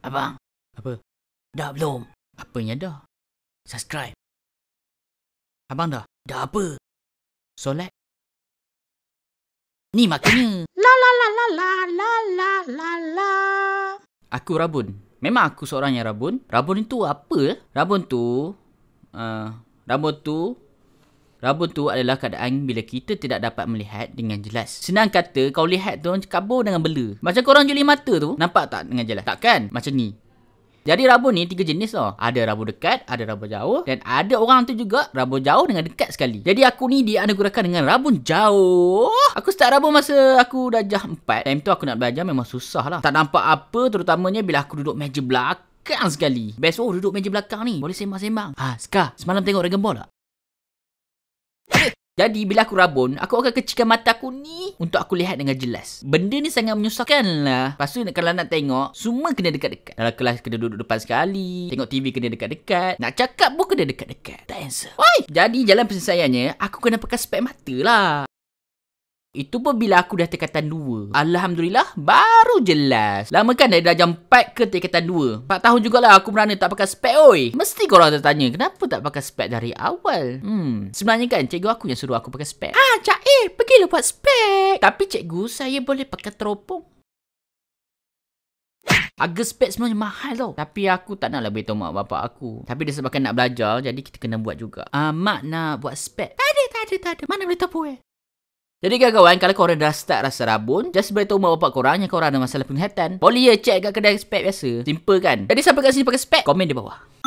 Abang. Apa? Dah belum? Apanya dah? Subscribe. Abang dah? Dah apa? Solat? Ni makanya. La la la la la la la la la. Aku rabun. Memang aku seorang yang rabun. Rabun itu apa? Eh? Rabun tu... Uh, rabun tu... Rabun tu adalah keadaan bila kita tidak dapat melihat dengan jelas. Senang kata kau lihat tu kabur dengan bela. Macam korang juli mata tu, nampak tak dengan jelas? Tak kan? Macam ni. Jadi rabun ni tiga jenis tau. Ada rabun dekat, ada rabun jauh dan ada orang tu juga rabun jauh dengan dekat sekali. Jadi aku ni dia ada gurakan dengan rabun jauh. Aku start rabun masa aku dah jah 4. Time tu aku nak belajar memang susah lah. Tak nampak apa terutamanya bila aku duduk meja belakang sekali. Best oh duduk meja belakang ni. Boleh sembang-sembang. Ha, Ska, semalam tengok Dragon Ball tak? Jadi bila aku rabun, aku akan kecilkan mata aku ni untuk aku lihat dengan jelas. Benda ni sangat menyusahkan lah. Lepas tu kalau nak tengok, semua kena dekat-dekat. Dalam kelas kena duduk depan sekali. Tengok TV kena dekat-dekat. Nak cakap pun kena dekat-dekat. Tak answer. Oi! Jadi jalan persisaiannya, aku kena pakai spek mata lah. Itu pun bila aku dah tingkatan 2. Alhamdulillah, baru jelas. Lama kan dah, dah jam 4 ke tingkatan 2. 4 tahun jugalah aku berana tak pakai spek, oi. Mesti korang tertanya, kenapa tak pakai spek dari awal? Hmm, sebenarnya kan cikgu aku yang suruh aku pakai spek. Ah, cak eh, pergilah buat spek. Tapi cikgu, saya boleh pakai teropong. Harga spek sebenarnya mahal tau. Tapi aku tak nak lebih tahu mak bapak aku. Tapi dia sebabkan nak belajar, jadi kita kena buat juga. Ah, mak nak buat spek. Tak ada, tak ada, tak ada. Mana boleh tahu eh? Jadi kawan-kawan, kalau korang dah start rasa rabun, just beritahu mak bapak korang yang korang ada masalah penglihatan. Boleh je check kat kedai spek biasa. Simple kan? Jadi siapa kat sini pakai spek? Komen di bawah.